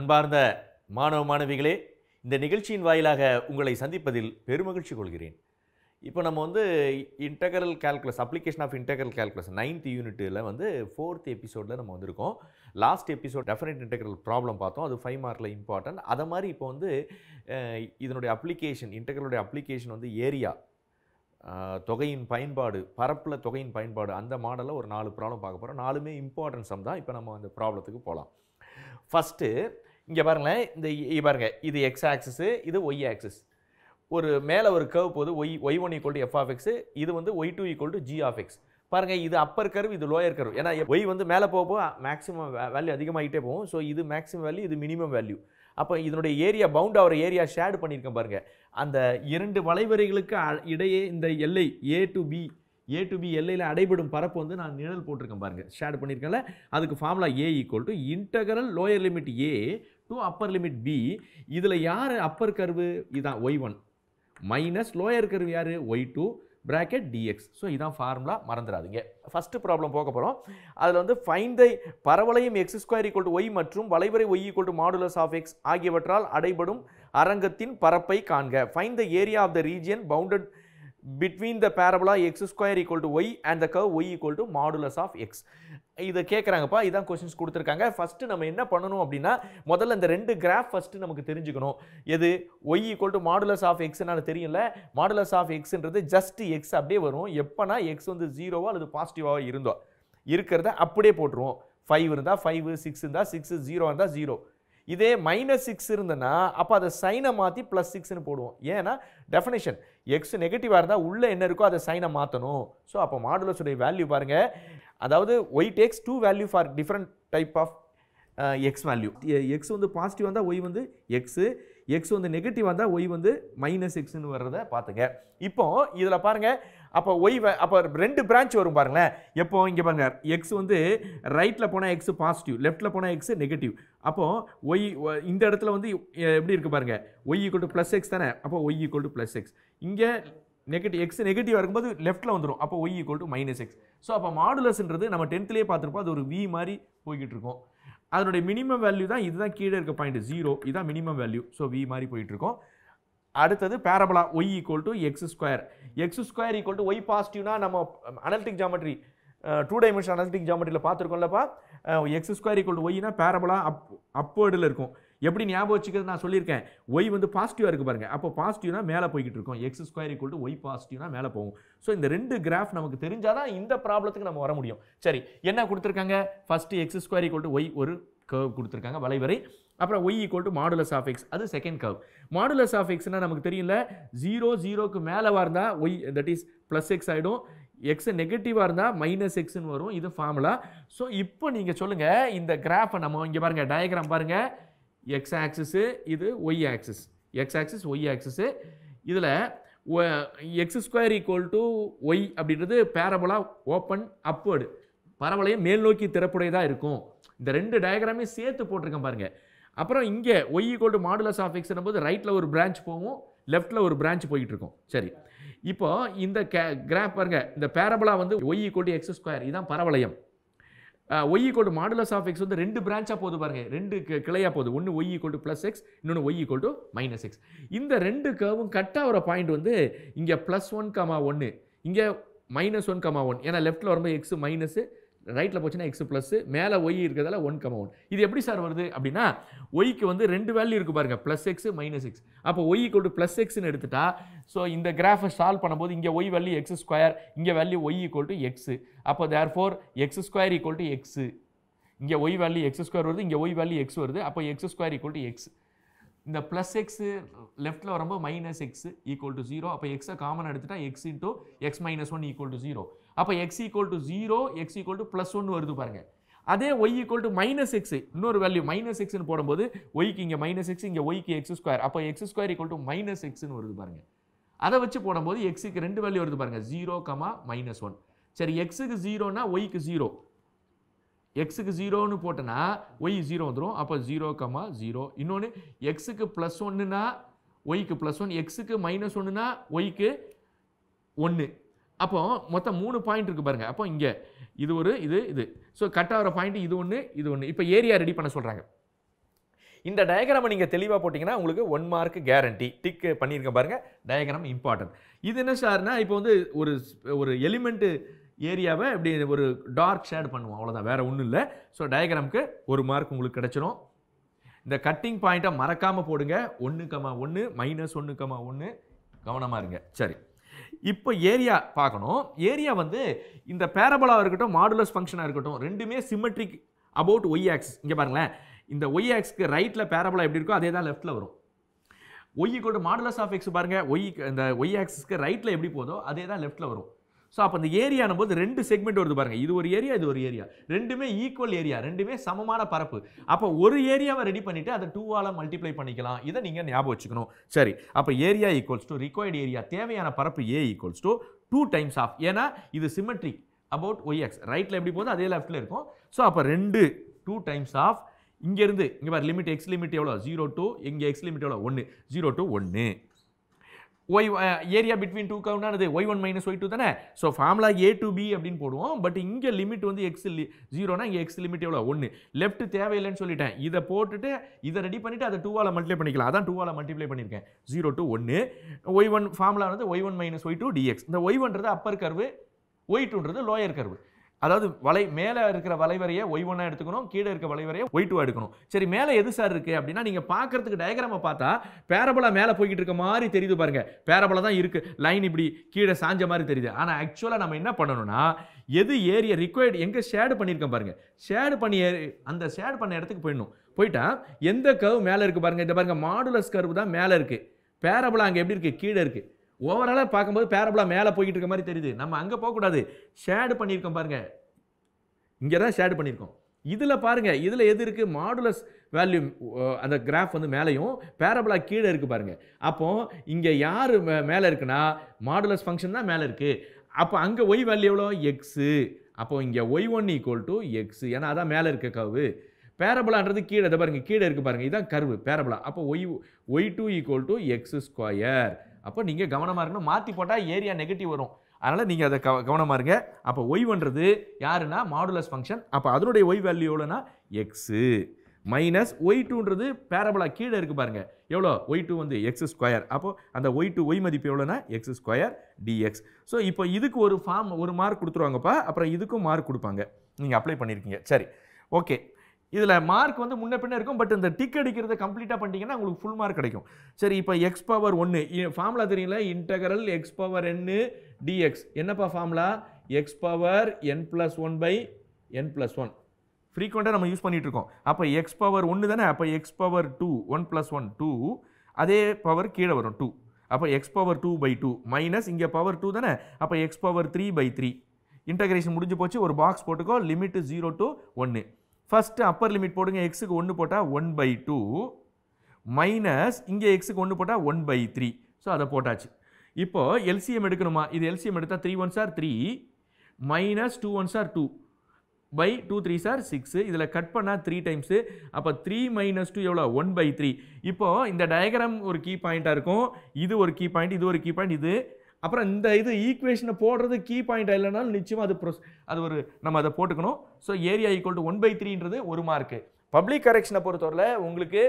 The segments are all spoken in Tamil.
அன்பார்ந்த மாணவ மாணவிகளே இந்த நிகழ்ச்சியின் வாயிலாக உங்களை சந்திப்பதில் பெருமகிழ்ச்சி கொள்கிறேன் இப்போ நம்ம வந்து integral calculus application of integral calculus ninth யூனிட்டில் வந்து ஃபோர்த் எபிசோடில் நம்ம வந்திருக்கோம் last episode definite integral problem பார்த்தோம் அது ஃபைவ் மார்க்கில் இம்பார்ட்டன்ட் அதை மாதிரி இப்போ வந்து இதனுடைய அப்ளிகேஷன் இன்டகரலுடைய அப்ளிகேஷன் வந்து ஏரியா தொகையின் பயன்பாடு பரப்பில் தொகையின் பயன்பாடு அந்த மாடலில் ஒரு நாலு ப்ராப்ளம் பார்க்க போகிறோம் நாலுமே இம்பார்ட்டன்ஸ் தான் இப்போ நம்ம அந்த ப்ராப்ளத்துக்கு போகலாம் ஃபஸ்ட்டு இங்கே பாருங்களேன் இந்த பாருங்கள் இது எக்ஸ் ஆக்சஸ்ஸு இது ஒய் ஆக்சஸ் ஒரு மேலே ஒரு கர்வ் போது y y one equal to f of x இது வந்து y two equal to g of x பாருங்கள் இது அப்பர் கர்வ் இது லோயர் கர்வ் ஏன்னா ஒய் வந்து மேலே போக போக மேக்ஸிமம் வேல்யூ அதிகமாகிட்டே போகும் ஸோ இது மேக்ஸிமம் வேல்யூ இது மினிமம் வேல்யூ அப்போ இதனுடைய ஏரியா பவுண்ட் ஆகிற ஏரியா ஷேடு பண்ணியிருக்கேன் பாருங்கள் அந்த இரண்டு வளைவரைகளுக்கு இடையே இந்த எல்லை A to B A to B எல்லையில் அடைபடும் பரப்பு வந்து நான் நிழல் போட்டிருக்கேன் பாருங்கள் ஷேட் பண்ணியிருக்கேன்ல அதுக்கு formula A equal to integral lower limit A to upper limit B இதில் யார் அப்பர் கர்வு இதான் y one minus lower curve யார் y two bracket dx so இதான் ஃபார்முலா மறந்துடாதீங்க ஃபஸ்ட்டு ப்ராப்ளம் போக போகிறோம் அதில் வந்து ஃபைன் தை பரவளையும் x square equal to y மற்றும் வளைவரை y equal to modulus of x ஆகியவற்றால் அடைபடும் அரங்கத்தின் பரப்பை காண்க find the area of the region bounded between the parabola x square equal to y and the curve y equal to modulus of x இதை கேட்குறாங்கப்பா இதான் கொஸ்டின்ஸ் கொடுத்துருக்காங்க ஃபஸ்ட்டு நம்ம என்ன பண்ணணும் அப்படின்னா முதல்ல இந்த ரெண்டு கிராஃப் ஃபஸ்ட்டு நமக்கு தெரிஞ்சுக்கணும் எது y equal to modulus of எக்ஸ்னால தெரியல மாடுலஸ் ஆஃப் எக்ஸ்ன்றது ஜஸ்ட் எக்ஸ் அப்படியே வரும் எப்போனா எக்ஸ் வந்து ஜீரோவோ அல்லது பாசிட்டிவாக இருந்தோ இருக்கிறத அப்படியே போட்டுருவோம் ஃபைவ் இருந்தால் ஃபைவ் சிக்ஸ் இருந்தால் சிக்ஸ் ஜீரோ இருந்தால் ஜீரோ இதே மைனஸ் சிக்ஸ் இருந்ததுன்னா அப்போ அதை சைனை மாற்றி ப்ளஸ் சிக்ஸ்னு போடுவோம் ஏன்னா டெஃபினேஷன் எக்ஸ் நெகட்டிவாக இருந்தால் உள்ளே என்ன இருக்கோ அதை சைனை மாற்றணும் ஸோ அப்போ மாடுலஸுடைய வேல்யூ பாருங்கள் அதாவது y takes two value for different type of x value x வந்து பாசிட்டிவ் வந்தால் ஒய் வந்து எக்ஸு எக்ஸ் வந்து நெகட்டிவ் வந்தால் ஒய் வந்து மைனஸ் எக்ஸ்னு வர்றதை பார்த்துங்க இப்போ இதில் பாருங்கள் அப்போ ஒய் அப்போ ரெண்டு பிரான்ச் வரும் பாருங்களேன் எப்போ இங்கே பாருங்க எக்ஸ் வந்து ரைட்டில் போனால் எக்ஸ் பாசிட்டிவ் லெஃப்ட்டில் போனால் எக்ஸ் நெகட்டிவ் அப்போது ஒய் இந்த இடத்துல வந்து எப்படி இருக்குது பாருங்க y equal to plus x தானே அப்போ y equal to plus x இங்கே நெகட்டிவ் எக்ஸ் நெகட்டிவாக இருக்கும்போது லெஃப்ட்டில் வந்துடும் அப்போ y equal to minus x so அப்போ மாடுலஸ்ன்றது நம்ம டென்த்லேயே பார்த்துருப்போம் அது ஒரு வி மாதிரி போய்கிட்டு இருக்கோம் அதனுடைய மினிமம் வேல்யூ தான் இதுதான் கீழே இருக்க பாயிண்ட் ஜீரோ இதுதான் மினிமம் வேல்யூ ஸோ வி மாதிரி போயிட்டுருக்கோம் அடுத்தது parabola y equal to x square x square equal to y பாசிட்டிவ்னா நம்ம analytic geometry two dimension analytic ஜாமெட்ரியில் பார்த்துருக்கோம்லப்பா எக்ஸ் ஸ்கொயர் ஈக்குவல் டு ஒய்னா பேரபலா அப் அப்வேர்டில் இருக்கும் எப்படி ஞாபகம் வச்சுக்கிறது நான் சொல்லியிருக்கேன் ஒய் வந்து பாசிட்டிவாக இருக்குது பாருங்கள் அப்போ பாசிட்டிவ்னா மேலே போய்கிட்டு இருக்கும் x square equal to y பாசிட்டிவ்னா மேலே போகும் ஸோ இந்த ரெண்டு கிராஃப் நமக்கு தெரிஞ்சால் தான் இந்த ப்ராப்ளத்துக்கு நம்ம வர முடியும் சரி என்ன கொடுத்துருக்காங்க first x square equal to y ஒரு கர்வ் கொடுத்துருக்காங்க வளைவரை அப்புறம் y equal to modulus of x அது செகண்ட் கவ் மாடுலஸ் ஆஃப் எக்ஸ்னால் நமக்கு தெரியல ஜீரோ ஜீரோக்கு மேலே இருந்தால் y that is plus x ஆகிடும் எக்ஸ் நெகட்டிவாக இருந்தால் மைனஸ் எக்ஸ்னு வரும் இது ஃபார்முலா ஸோ இப்போ நீங்கள் சொல்லுங்கள் இந்த கிராஃபை நம்ம இங்கே பாருங்கள் டயக்ராம் பாருங்கள் எக்ஸ் ஆக்சிஸு இது y axis x axis y axis இதில் x square equal to y அப்படின்றது பேரபுலாக ஓப்பன் அப்வேர்டு பரவலையும் மேல் நோக்கி திறப்புடையதாக இருக்கும் இந்த ரெண்டு டயக்ராமே சேர்த்து போட்டிருக்கேன் பாருங்கள் அப்புறம் இங்கே ஒய் ஈக்குவல் மாடுலஸ் ஆஃப் எக்ஸ்னும் போது ரைட்டில் ஒரு பிரான்ச் போவோம் லெஃப்ட்டில் ஒரு பிரான்ச் போயிட்டுருக்கோம் சரி இப்போ இந்த கே கிராஃப் பாருங்க இந்த பேரபலா வந்து ஒய் ஈக்குவல் எக்ஸ் ஸ்கொயர் இதுதான் பரவளையம் y equal modulus of x வந்து ரெண்டு பிரான்ச்சாக போகுது பாருங்கள் ரெண்டு கிளையாக போகுது ஒன்று ஒய் ஈக்குவல் ப்ளஸ் எக்ஸ் இன்னொன்று ஒய் ஈக்குவல் மைனஸ் எக்ஸ் இந்த ரெண்டு கர்வும் கட் ஆகிற பாயிண்ட் வந்து இங்கே ப்ளஸ் ஒன் கமா ஒன்று இங்கே மைனஸ் ஒன் கமா ஒன் ஏன்னா லெஃப்ட்டில் வரும்போது எக்ஸ் மைனஸு ரைட்டில் போச்சுன்னா எக்ஸ் ப்ளஸ் மேலே ஒய் இருக்கிறதால ஒன் கம ஒன் இது எப்படி சார் வருது அப்படின்னா ஒய்க்கு வந்து ரெண்டு வேல்யூ இருக்குது பாருங்கள் ப்ளஸ் எக்ஸ் மைனஸ் எக்ஸ் அப்போ ஒய் கொண்டு ப்ளஸ் எக்ஸ்னு எடுத்துட்டா ஸோ இந்த கிராஃபை சால்வ் பண்ணும்போது இங்கே ஒய் வேல்யூ எக்ஸ் ஸ்கொயர் இங்கே value y equal to x அப்போ therefore x square equal to x இங்கே ஒய் வேல்யூ எக்ஸ் ஸ்கொயர் வருது இங்கே ஒய் வேல்யூ எக்ஸ் வருது அப்போ x square equal to x இந்த ப்ளஸ் எக்ஸு லெஃப்ட்டில் வரும்போது minus x equal to zero அப்போ எக்ஸை காமன் எடுத்துட்டா X into x minus one equal to zero அப்போ x equal to zero x equal to plus ஒன்று வருது பாருங்கள் அதே y equal to minus x இன்னொரு வேல்யூ மைனஸ் எக்ஸ்னு போடும்போது ஒய்க்கு இங்கே மைனஸ் எக்ஸ் இங்கே ஒய்க்கு எக்ஸ் ஸ்கொயர் அப்போ x square equal to minus எக்ஸ்னு வருது பாருங்கள் அதை வச்சு போடும்போது எக்ஸுக்கு ரெண்டு வேல்யூ வருது பாருங்கள் ஜீரோ கமா மைனஸ் ஒன் சரி எக்ஸுக்கு ஜீரோனா ஒய்க்கு ஜீரோ எக்ஸுக்கு ஜீரோன்னு போட்டோன்னா ஒய் ஜீரோ வந்துடும் அப்போ ஜீரோ கமா ஜீரோ இன்னொன்று எக்ஸுக்கு ப்ளஸ் ஒன்றுனா ஒய்க்கு ப்ளஸ் ஒன் எக்ஸுக்கு மைனஸ் ஒன்றுனா ஒய்க்கு ஒன்று அப்போ மொத்தம் மூணு பாயிண்ட் இருக்குது பாருங்கள் அப்போ இங்கே இது ஒரு இது இது ஸோ கட் ஆகிற பாயிண்ட் இது ஒன்று இது ஒன்று இப்போ ஏரியா ரெடி பண்ண சொல்கிறாங்க இந்த டயக்ராமை நீங்கள் தெளிவாக போட்டிங்கன்னா உங்களுக்கு ஒன் மார்க் கேரண்டி டிக் பண்ணியிருக்க பாருங்கள் டயக்ராம் இம்பார்ட்டன்ட் இது என்ன சார்னா இப்போ வந்து ஒரு ஒரு எலிமெண்ட்டு ஏரியாவை இப்படி ஒரு டார்க் ஷேட் பண்ணுவோம் அவ்வளோதான் வேறு ஒன்றும் இல்லை ஸோ டயக்ராமுக்கு ஒரு மார்க் உங்களுக்கு கிடச்சிரும் இந்த கட்டிங் பாயிண்ட்டை மறக்காமல் போடுங்க ஒன்று கமா ஒன்று மைனஸ் ஒன்று கமா ஒன்று கவனமாக இருங்க சரி இப்போ ஏரியா பார்க்கணும் ஏரியா வந்து இந்த பேரபலாக இருக்கட்டும் மாடுலஸ் ஃபங்க்ஷனாக இருக்கட்டும் ரெண்டுமே சிமெட்ரிக் அபவுட் ஒய் ஆக்ஸ் இங்கே பாருங்களேன் இந்த ஒய் ஆக்ஸ்க்கு ரைட்டில் பேரபலா எப்படி இருக்கோ அதே தான் லெஃப்ட்டில் வரும் கூட மாடுலஸ் ஆஃப் எக்ஸ் பாருங்கள் ஒய் இந்த ஒய் ஆக்ஸ்க்கு ரைட்டில் எப்படி போதோ அதே தான் லெஃப்ட்டில் வரும் ஸோ அப்போ அந்த ஏரியான போது ரெண்டு செக்மெண்ட் வருது பாருங்கள் இது ஒரு ஏரியா இது ஒரு ஏரியா ரெண்டுமே ஈக்குவல் ஏரியா ரெண்டுமே சமமான பரப்பு அப்போ ஒரு ஏரியாவை ரெடி பண்ணிவிட்டு அதை டூவால் மல்டிப்ளை பண்ணிக்கலாம் இதை நீங்கள் ஞாபகம் வச்சுக்கணும் சரி அப்போ area equals to required area தேவையான பரப்பு A equals to two times of ஏன்னா இது சிமெட்ரிக் அபவுட் ஒய்எக்ஸ் ரைட்டில் எப்படி போகுது அதே லெஃப்ட்டில் இருக்கும் ஸோ அப்போ ரெண்டு டூ டைம்ஸ் ஆஃப் இங்கேருந்து இங்கே பாரு லிமிட் எக்ஸ் லிமிட் எவ்வளோ ஜீரோ டூ இங்கே எக்ஸ் லிமிட் எவ்வளோ ஒன்று ஜீரோ டூ ஒன்று ஒய் ஏரியா பிட்வீன் டூ கவுண்டானது y one minus y two தானே so formula A to B அப்படின்னு போடுவோம் பட் இங்கே லிமிட் வந்து எக்ஸ் ஜீரோனா இங்கே எக்ஸ் லிமிட் எவ்வளோ ஒன்று லெஃப்ட் தேவையில்லைன்னு சொல்லிட்டேன் இதை போட்டுட்டு இதை ரெடி பண்ணிவிட்டு அதை டூவால் மல்டிப்ளை பண்ணிக்கலாம் அதான் டூவால் மல்டிப்ளை பண்ணியிருக்கேன் ஜீரோ டு ஒன்று ஒய் ஒன் ஃபார்முலா வந்து y one minus y two dx இந்த ஒய் ஒன்றது அப்பர் கர்வு ஒய் டூன்றது லோயர் கர்வு அதாவது வலை மேலே இருக்கிற வளைவரையை ஒய் ஒன்னாக எடுத்துக்கணும் கீழே இருக்க வளைவரையை ஒய் டூ எடுக்கணும் சரி மேலே எது சார் இருக்குது அப்படின்னா நீங்கள் பார்க்குறதுக்கு டயக்ராமை பார்த்தா பேரபலா மேலே போய்கிட்டு இருக்க மாதிரி தெரியுது பாருங்கள் பேரபலா தான் இருக்குது லைன் இப்படி கீழே சாஞ்ச மாதிரி தெரியுது ஆனால் ஆக்சுவலாக நம்ம என்ன பண்ணணும்னா எது ஏரியா ரிக்வயர்டு எங்கே ஷேடு பண்ணியிருக்கேன் பாருங்கள் ஷேடு பண்ணி அந்த ஷேடு பண்ண இடத்துக்கு போயிடணும் போயிட்டா எந்த கவு மேலே இருக்குது பாருங்கள் இந்த பாருங்கள் மாடுலஸ் கருவு தான் மேலே இருக்குது பேரபலா அங்கே எப்படி இருக்குது கீழே இருக்குது ஓவராலாக பார்க்கும்போது பேரபிளாக மேலே போய்கிட்டு இருக்க மாதிரி தெரியுது நம்ம அங்கே போகக்கூடாது ஷேடு பண்ணியிருக்கோம் பாருங்கள் இங்கே தான் ஷேடு பண்ணியிருக்கோம் இதில் பாருங்கள் இதில் எது இருக்குது மாடுலஸ் வேல்யூ அந்த கிராஃப் வந்து மேலேயும் பேரபிளாக கீழே இருக்குது பாருங்கள் அப்போது இங்கே யார் மேலே இருக்குன்னா மாடுலஸ் ஃபங்க்ஷன் தான் மேலே இருக்குது அப்போ அங்கே ஒய் வேல்யூ எவ்வளோ எக்ஸு அப்போது இங்கே y one equal to x ஏன்னா அதான் மேலே இருக்க கவு பேரபலான்றது கீழே இதை பாருங்கள் கீழே இருக்குது பாருங்கள் இதுதான் கருவு பேரபிளா அப்போ y y two equal to x square அப்போ நீங்கள் கவனமாக இருக்கணும் மாற்றி போட்டால் ஏரியா நெகட்டிவ் வரும் அதனால் நீங்கள் அதை கவ கவனமாக இருங்க அப்போ ஒய்வுன்றது யாருன்னா மாடுலஸ் ஃபங்க்ஷன் அப்போ அதனுடைய ஒய் வேல்யூ எவ்வளோனா எக்ஸு மைனஸ் ஒய் டூன்றது பேரபிளாக கீழே இருக்குது பாருங்கள் எவ்வளோ ஒய் டூ வந்து எக்ஸ் ஸ்கொயர் அப்போது அந்த ஒய் டூ ஒய் மதிப்பு எவ்வளோனா எக்ஸ் ஸ்கொயர் டிஎக்ஸ் ஸோ இப்போ இதுக்கு ஒரு ஃபார்ம் ஒரு மார்க் கொடுத்துருவாங்கப்பா அப்புறம் இதுக்கும் மார்க் கொடுப்பாங்க நீங்கள் அப்ளை பண்ணியிருக்கீங்க சரி ஓகே இதில் மார்க் வந்து முன்ன பின்ன இருக்கும் பட் இந்த டிக் அடிக்கிறத கம்ப்ளீட்டாக பண்ணிட்டீங்கன்னா உங்களுக்கு ஃபுல் மார்க் கிடைக்கும் சரி இப்போ எக்ஸ் பவர் ஒன்று ஃபார்முலா தெரியல integral x power n dx என்னப்பா formula x power n plus one by n plus one ஃப்ரீக்வெண்ட்டாக நம்ம யூஸ் பண்ணிகிட்ருக்கோம் அப்போ எக்ஸ் பவர் ஒன்று தானே அப்போ x power two one plus one two அதே பவர் கீழே வரும் டூ அப்போ x power two by two minus இங்கே பவர் டூ தானே அப்போ x power three by three integration முடிஞ்சு போச்சு ஒரு பாக்ஸ் போட்டுக்கோ லிமிட் ஜீரோ டு ஒன்று ஃபஸ்ட்டு அப்பர் லிமிட் போடுங்க எக்ஸுக்கு ஒன்று போட்டால் ஒன் பை டூ மைனஸ் இங்கே எக்ஸுக்கு ஒன்று போட்டால் ஒன் பை த்ரீ ஸோ அதை போட்டாச்சு இப்போது எல்சிஎம் எடுக்கணுமா இது எல்சிஎம் எடுத்தால் three one sir three minus two one sir two by two three sir six இதில் கட் பண்ணால் த்ரீ டைம்ஸு அப்போ த்ரீ மைனஸ் டூ எவ்வளோ ஒன் பை த்ரீ இப்போது இந்த டயக்ராம் ஒரு கீ பாயிண்ட்டாக இருக்கும் இது ஒரு கீ பாயிண்ட் இது ஒரு கீ பாயிண்ட் இது அப்புறம் இந்த இது ஈக்குவேஷனை போடுறது கீ பாயிண்ட் இல்லைனாலும் நிச்சயமாக அது ப்ரொஸ் அது ஒரு நம்ம அதை போட்டுக்கணும் so area equal to one by த்ரீன்றது ஒரு மார்க்கு பப்ளிக் கரெக்ஷனை பொறுத்தவரையில் உங்களுக்கு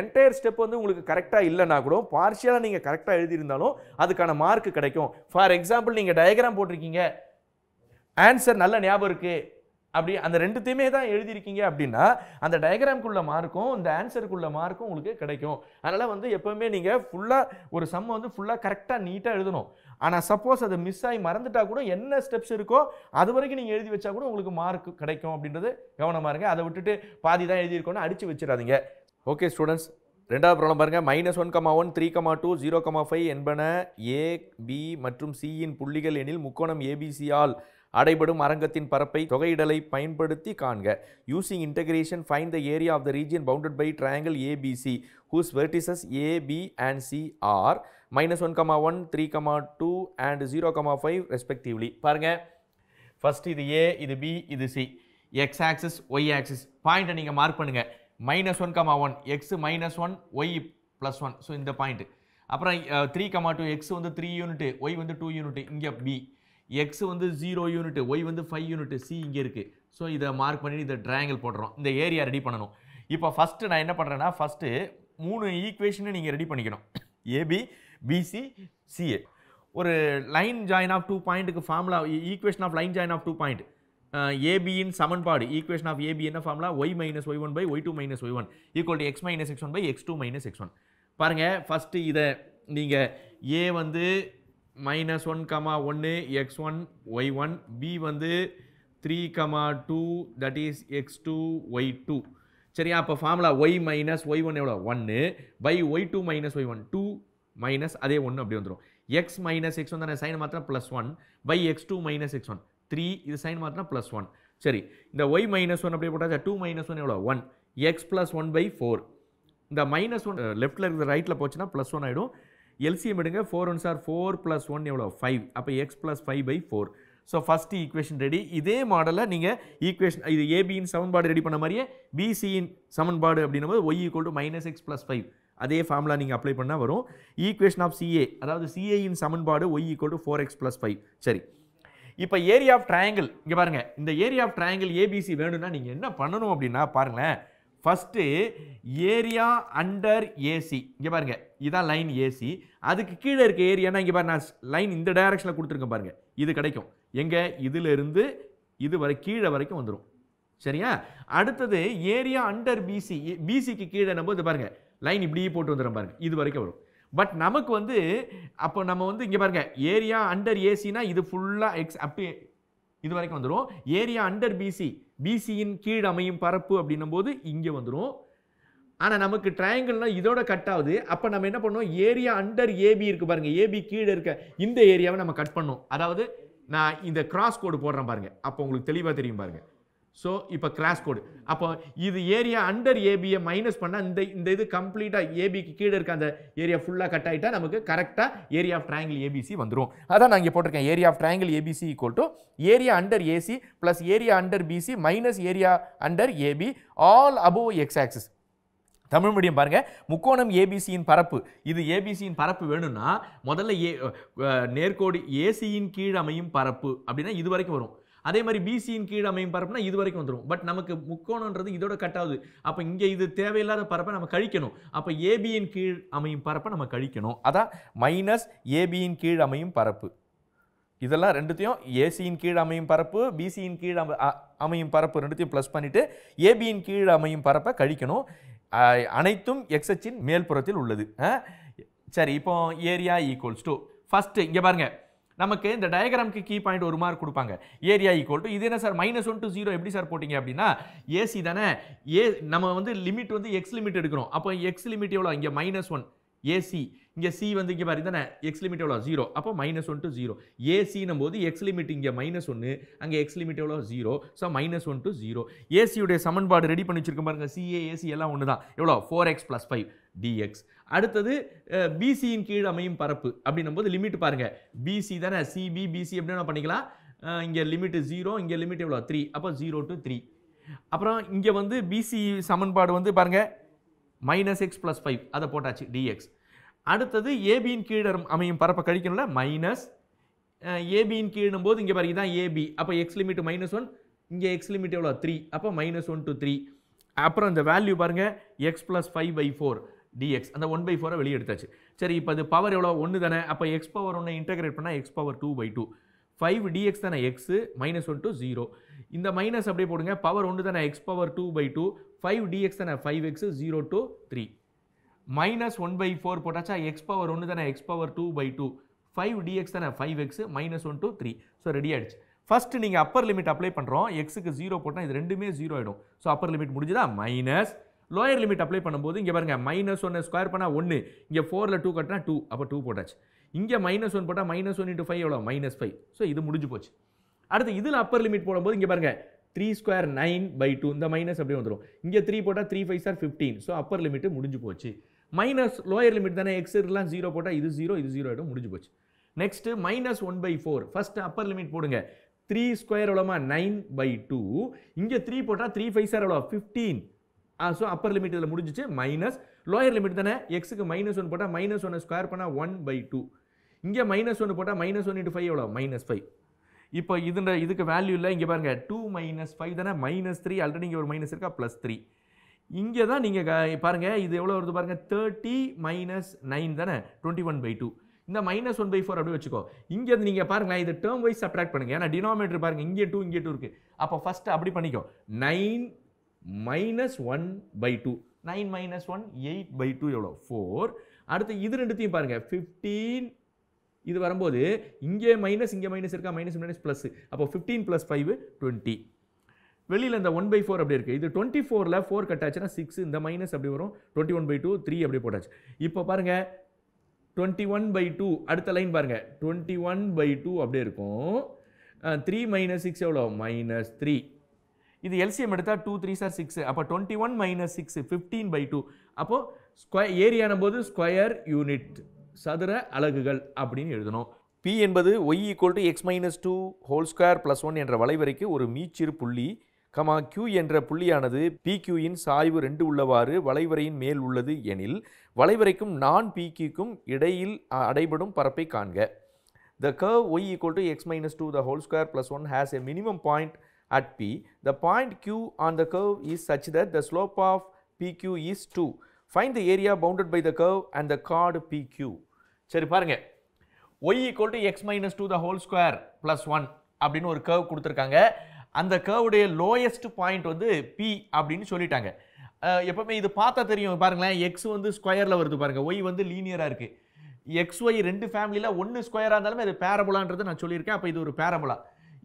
என்டையர் ஸ்டெப் வந்து உங்களுக்கு கரெக்டாக இல்லைனா கூட பார்ஷியலாக நீங்கள் கரெக்டாக எழுதியிருந்தாலும் அதுக்கான மார்க் கிடைக்கும் ஃபார் எக்ஸாம்பிள் நீங்கள் டயக்ராம் போட்டிருக்கீங்க ஆன்சர் நல்ல ஞாபகம் இருக்குது அப்படி அந்த ரெண்டுத்தையுமே தான் எழுதியிருக்கீங்க அப்படின்னா அந்த டயக்ராம்குள்ளே மார்க்கும் இந்த ஆன்சருக்குள்ள மார்க்கும் உங்களுக்கு கிடைக்கும் அதனால் வந்து எப்போவுமே நீங்கள் ஃபுல்லாக ஒரு சம்மை வந்து ஃபுல்லாக கரெக்டாக நீட்டாக எழுதணும் ஆனால் சப்போஸ் அதை மிஸ் ஆகி மறந்துட்டால் கூட என்ன ஸ்டெப்ஸ் இருக்கோ அது வரைக்கும் நீங்கள் எழுதி வச்சா கூட உங்களுக்கு மார்க் கிடைக்கும் அப்படின்றது கவனமாக இருங்க அதை விட்டுட்டு பாதி தான் எழுதியிருக்கோன்னு அடித்து வச்சிடாதீங்க ஓகே ஸ்டூடெண்ட்ஸ் ரெண்டாவது ப்ராப்ளம் பாருங்கள் minus one comma one three comma two zero comma five என்பன ஏ பி மற்றும் சியின் புள்ளிகள் எனில் முக்கோணம் ஏபிசியால் அடைபடும் அரங்கத்தின் பரப்பை தொகையிடலை பயன்படுத்தி காண்க using integration find the area of the region bounded by triangle ABC whose vertices A B and C are minus one comma one three comma two and zero comma five respectively பாருங்கள் ஃபஸ்ட் இது ஏ இது பி இது C x axis y axis பாயிண்ட்டை நீங்கள் மார்க் பண்ணுங்கள் minus one comma one x minus one y plus one so இந்த பாயிண்ட்டு அப்புறம் த்ரீ கமா டூ எக்ஸ் வந்து த்ரீ யூனிட்டு ஒய் வந்து டூ யூனிட்டு இங்கே பி எக்ஸ் வந்து ஜீரோ யூனிட்டு ஒய் வந்து ஃபைவ் யூனிட்டு சி இங்கே இருக்குது ஸோ இதை மார்க் பண்ணி இதை ட்ரையாங்கிள் போடுறோம் இந்த ஏரியா ரெடி பண்ணணும் இப்போ ஃபஸ்ட்டு நான் என்ன பண்ணுறேன்னா ஃபஸ்ட்டு மூணு ஈக்குவேஷனை நீங்கள் ரெடி பண்ணிக்கணும் ஏபி பிசி சிஏ ஒரு லைன் ஜாயின் ஆஃப் டூ பாயிண்ட்டுக்கு formula equation of line join of two point ஏபியின் சமன்பாடு ஈக்குவேஷன் ஆஃப் ஏபி என்ன formula y minus y one by y two minus y one equal to x minus x one by x two minus x one பாருங்கள் ஃபஸ்ட்டு இதை நீங்கள் ஏ வந்து மைனஸ் ஒன் கமா ஒன்று x one y one B வந்து three comma two that is x two y two சரியா அப்போ formula y minus y one எவ்வளோ ஒன்று by y two minus y one two minus அதே ஒன்று அப்படி வந்துடும் எக்ஸ் மைனஸ் எக்ஸ் ஒன் தானே சைன் மாத்திரம் plus one by x two minus x one three இது சைன் மாத்திரம் ப்ளஸ் ஒன் சரி இந்த ஒய் மைனஸ் ஒன் அப்படியே போட்டால் டூ மைனஸ் ஒன் எவ்வளோ one x plus one by four இந்த மைனஸ் ஒன் லெஃப்ட்டில் இருக்கிற ரைட்டில் போச்சுன்னா ப்ளஸ் ஒன் ஆகிடும் எல்சிஎம் எடுங்க four ones are four plus one எவ்வளோ ஃபைவ் அப்போ x plus five by four so first equation ready இதே மாடலில் நீங்கள் ஈக்குவேஷன் இது ஏபியின் சமன்பாடு ரெடி பண்ண மாதிரியே பிசியின் சமன்பாடு அப்படின்னும் போது y equal to minus x plus five அதே ஃபார்முலா நீங்கள் அப்ளை பண்ணால் வரும் ஈக்குவேஷன் ஆஃப் சிஏ அதாவது சிஏயின் சமன்பாடு y equal to four x plus five சரி இப்போ ஏரியா ஆஃப் ட்ரையாங்கிள் இங்கே பாருங்கள் இந்த ஏரியா ஆஃப் ட்ரையாங்கிள் ஏபிசி வேணும்னா நீங்கள் என்ன பண்ணணும் அப்படின்னா பாருங்களேன் ஃபஸ்ட்டு ஏரியா அண்டர் ஏசி இங்கே பாருங்கள் இதான் லைன் ஏசி அதுக்கு கீழே இருக்க ஏரியானா இங்கே பாருங்க லைன் இந்த டைரக்ஷனில் கொடுத்துருக்கேன் பாருங்கள் இது கிடைக்கும் எங்கே இருந்து, இது வரை கீழே வரைக்கும் வந்துடும் சரியா அடுத்தது ஏரியா அண்டர் பிசி பிசிக்கு கீழே நம்ம இது பாருங்கள் லைன் இப்படியே போட்டு வந்துடும் பாருங்கள் இது வரைக்கும் வரும் பட் நமக்கு வந்து அப்போ நம்ம வந்து இங்கே பாருங்கள் ஏரியா அண்டர் ஏசினா இது ஃபுல்லாக எக்ஸ் அப்படி இது வரைக்கும் வந்துடும் ஏரியா அண்டர் பிசி பிசியின் கீழ் அமையும் பரப்பு அப்படின்னும் போது இங்கே வந்துடும் ஆனால் நமக்கு ட்ரையாங்கிள்னால் இதோட கட் ஆகுது அப்போ நம்ம என்ன பண்ணோம் ஏரியா அண்டர் ஏபி இருக்குது பாருங்கள் ஏபி கீழே இருக்க இந்த ஏரியாவை நம்ம கட் பண்ணோம் அதாவது நான் இந்த கிராஸ் கோடு போடுறேன் பாருங்கள் அப்போ உங்களுக்கு தெளிவாக தெரியும் பாருங்கள் ஸோ இப்போ கிராஸ் கோடு அப்போ இது ஏரியா அண்டர் ஏபியை மைனஸ் பண்ணால் இந்த இந்த இது கம்ப்ளீட்டாக ஏபிக்கு கீழே இருக்க அந்த ஏரியா ஃபுல்லாக கட் ஆகிட்டா நமக்கு கரெக்டாக ஏரியா ஆஃப் ட்ரையாங்கிள் ஏபிசி வந்துடும் அதான் நான் இங்கே போட்டிருக்கேன் area of triangle ABC equal to area under AC plus area under BC minus area under AB all above x axis Tamil medium பாருங்கள் முக்கோணம் ஏபிசியின் பரப்பு இது ஏபிசியின் பரப்பு வேணும்னா முதல்ல ஏ நேர்கோடு ஏசியின் கீழ் அமையும் பரப்பு அப்படின்னா இது வரைக்கும் வரும் அதே மாதிரி பிசியின் கீழ் அமையும் பரப்புனா இது வரைக்கும் வந்துடும் பட் நமக்கு முக்கோணன்றது இதோட கட்டாவது அப்போ இங்கே இது தேவையில்லாத பரப்பை நம்ம கழிக்கணும் அப்போ ஏபியின் கீழ் அமையும் பரப்பை நம்ம கழிக்கணும் அதான் மைனஸ் ஏபியின் கீழ் அமையும் பரப்பு இதெல்லாம் ரெண்டுத்தையும் ஏசியின் கீழ் அமையும் பரப்பு பிசியின் கீழ் அமையும் பரப்பு ரெண்டுத்தையும் ப்ளஸ் பண்ணிவிட்டு ஏபியின் கீழ் அமையும் பரப்பை கழிக்கணும் அனைத்தும் எக்ஸச்சின் மேல்புறத்தில் உள்ளது சரி இப்போ ஏரியா ஈக்குவல்ஸ் டூ ஃபஸ்ட்டு இங்கே பாருங்கள் நமக்கு இந்த டயக்ராம்க்கு கீ பாயிண்ட் ஒரு மார்க் கொடுப்பாங்க ஏரியா ஈக்குவல் டு இது என்ன sir minus one to zero எப்படி சார் போட்டிங்க அப்படின்னா ஏசி தானே ஏ நம்ம வந்து லிமிட் வந்து எக்ஸ் லிமிட் எடுக்கிறோம் அப்போ எக்ஸ் லிமிட் எவ்வளோ இங்கே மைனஸ் ஒன் ஏசி இங்கே சி வந்து இங்கே பாரு தானே எக்ஸ் லிமிட் எவ்வளோ ஜீரோ அப்போ மைனஸ் ஒன் டு ஜீரோ ஏசினும் போது எக்ஸ் லிமிட் இங்கே மைனஸ் ஒன்று அங்கே எக்ஸ் லிமிட் எவ்வளோ zero so minus one to zero ஏசியுடைய சமன்பாடு ரெடி பண்ணி வச்சிருக்க பாருங்க சிஏ ஏசி எல்லாம் ஒன்று தான் எவ்வளோ four x plus five dx அடுத்தது பிசியின் கீழ் அமையும் பரப்பு அப்படின்னும் போது லிமிட் பாருங்கள் பிசி தானே சிபி பிசி எப்படின்னா பண்ணிக்கலாம் இங்கே லிமிட் ஜீரோ இங்கே லிமிட் எவ்வளோ த்ரீ அப்போ ஜீரோ டு த்ரீ அப்புறம் இங்கே வந்து பிசி சமன்பாடு வந்து பாருங்கள் மைனஸ் எக்ஸ் ப்ளஸ் ஃபைவ் அதை போட்டாச்சு டிஎக்ஸ் அடுத்தது ஏபியின் கீழ் அமையும் பரப்பை கழிக்கணும்ல மைனஸ் ஏபியின் கீழும் போது இங்கே பாருங்க தான் ஏபி அப்போ எக்ஸ் லிமிட் மைனஸ் ஒன் இங்கே எக்ஸ் லிமிட் எவ்வளோ த்ரீ அப்போ மைனஸ் ஒன் டு த்ரீ அப்புறம் இந்த வேல்யூ பாருங்கள் x plus five by four dx அந்த ஒன் பை ஃபோரை வெளியே எடுத்தாச்சு சரி இப்போ அது பவர் எவ்வளோ ஒன்று தானே அப்போ எக்ஸ் பவர் ஒன்று இன்டகிரேட் பண்ணால் x power two by two five dx தானே x minus one to zero இந்த மைனஸ் அப்படியே போடுங்க பவர் ஒன்று தானே x power two by two five dx தானே five x zero two three minus one by four போட்டாச்சா எக்ஸ் பவர் ஒன்று தானே x power two by two five dx தானே five x minus one two three so ready ஆகிடுச்சு ஃபஸ்ட்டு நீங்கள் அப்பர் லிமிட் அப்ளை பண்ணுறோம் எக்ஸுக்கு ஜீரோ போட்டால் இது ரெண்டுமே ஜீரோ ஆகிடும் ஸோ அப்பர் லிமிட் முடிஞ்சுதா மைனஸ் லோயர் லிமிட் அப்ளை பண்ணும்போது இங்கே பாருங்கள் மைனஸ் ஒன்று ஸ்கொயர் பண்ணால் ஒன்று இங்கே ஃபோரில் டூ கட்டினா டூ அப்போ டூ போட்டாச்சு இங்கே மைனஸ் ஒன் போட்டால் மைனஸ் ஒன் இன்ட்டு ஃபைவ் எவ்வளோ மைனஸ் ஃபைவ் ஸோ இது முடிஞ்சு போச்சு அடுத்து இதில் அப்பர் லிமிட் போடும்போது இங்கே பாருங்கள் three square nine by two இந்த மைனஸ் அப்படியே வந்துடும் இங்கே த்ரீ போட்டால் three five sir fifteen so upper limit முடிஞ்சு போச்சு மைனஸ் லோயர் லிமிட் தானே எக்ஸ் எல்லாம் ஜீரோ போட்டால் இது ஜீரோ இது ஜீரோ ஆகிடும் முடிஞ்சு போச்சு next minus one by four first upper limit போடுங்க த்ரீ ஸ்கொயர் எவ்வளோமா நைன் பை டூ இங்கே த்ரீ போட்டால் த்ரீ ஃபைவ் சார் எவ்வளோ ஃபிஃப்டீன் ஸோ அப்பர் லிமிட் இதில் முடிஞ்சிச்சு மைனஸ் லோயர் லிமிட் தானே எக்ஸுக்கு மைனஸ் ஒன் போட்டால் மைனஸ் ஒன்று ஸ்கொயர் பண்ணால் ஒன் பை டூ இங்கே மைனஸ் ஒன்று போட்டால் மைனஸ் ஒன் இன்ட்டு ஃபைவ் எவ்வளோ மைனஸ் ஃபைவ் இப்போ இதுன்ற இதுக்கு வேல்யூ இல்லை இங்கே பாருங்கள் டூ மைனஸ் ஃபைவ் தானே மைனஸ் த்ரீ ஆல்ரெடி இங்கே ஒரு மைனஸ் இருக்கா ப்ளஸ் த்ரீ இங்கே தான் நீங்கள் பாருங்கள் இது எவ்வளோ வருது பாருங்கள் தேர்ட்டி மைனஸ் நைன் தானே டுவெண்ட்டி ஒன் பை டூ இந்த மைனஸ் ஒன் பை ஃபோர் அப்படி வச்சுக்கோ இங்கே நீங்கள் பாருங்கள் இது டேர்ம் வைஸ் அப்ராக்ட் பண்ணுங்கள் ஏன்னா டினாமினேட்டர் பாருங்கள் இங்கே டூ இங்கே டூ இருக்குது அப்போ ஃபஸ்ட்டு அப்படி பண்ணிக்கோ nine minus one by two nine minus one eight by two எவ்வளோ ஃபோர் அடுத்து இது ரெண்டுத்தையும் பாருங்கள் ஃபிஃப்டீன் இது வரும்போது இங்கே மைனஸ் இங்கே மைனஸ் இருக்கா மைனஸ் மைனஸ் ப்ளஸ் அப்போ ஃபிஃப்டீன் ப்ளஸ் ஃபைவ் டுவெண்ட்டி வெளியில் இந்த ஒன் பை ஃபோர் அப்படி இருக்குது இது டுவெண்ட்டி ஃபோரில் ஃபோர் கட்டாச்சுன்னா சிக்ஸ் இந்த மைனஸ் அப்படி வரும் twenty one by two three அப்படி போட்டாச்சு இப்போ பாருங்கள் டுவெண்ட்டி ஒன் பை டூ அடுத்த லைன் பாருங்கள் டுவெண்ட்டி ஒன் பை டூ அப்படியே இருக்கும் த்ரீ மைனஸ் சிக்ஸ் எவ்வளோ மைனஸ் த்ரீ இது எல்சிஎம் எடுத்தால் டூ த்ரீ சார் சிக்ஸ் அப்போ twenty one minus six fifteen by two அப்போது ஸ்கொயர் ஏரியான போது ஸ்கொயர் யூனிட் சதுர அலகுகள் அப்படின்னு எழுதணும் பி என்பது y equal to x minus two whole square plus one என்ற வளைவரைக்கு ஒரு மீச்சிறு புள்ளி கமா கியூ என்ற புள்ளியானது கியூயின் சாய்வு ரெண்டு உள்ளவாறு வளைவரையின் மேல் உள்ளது எனில் வளைவரைக்கும் நான் கியூக்கும் இடையில் அடைபடும் பரப்பை காண்க the curve y equal to x minus two the whole square plus one has a minimum point at P. The point Q on the curve is such that the slope of PQ is 2. Find the area bounded by the curve and the chord PQ. சரி பாருங்க y equal to x minus 2 the whole square plus 1 அப்படின் ஒரு curve குடுத்திருக்காங்க, அந்த curve உடைய lowest point வந்து P அப்படின் சொல்லிட்டாங்க எப்பவுமே இது பார்த்தா தெரியும் பாருங்களேன் x வந்து squareல வருது பாருங்க, y வந்து linear இருக்கு. எக்ஸ் ஒய் ரெண்டு ஃபேமிலியில் ஒன்று ஸ்கொயராக இது parabola அன்றுது நான் சொல்லியிருக்கேன் அப்போ இது ஒரு parabola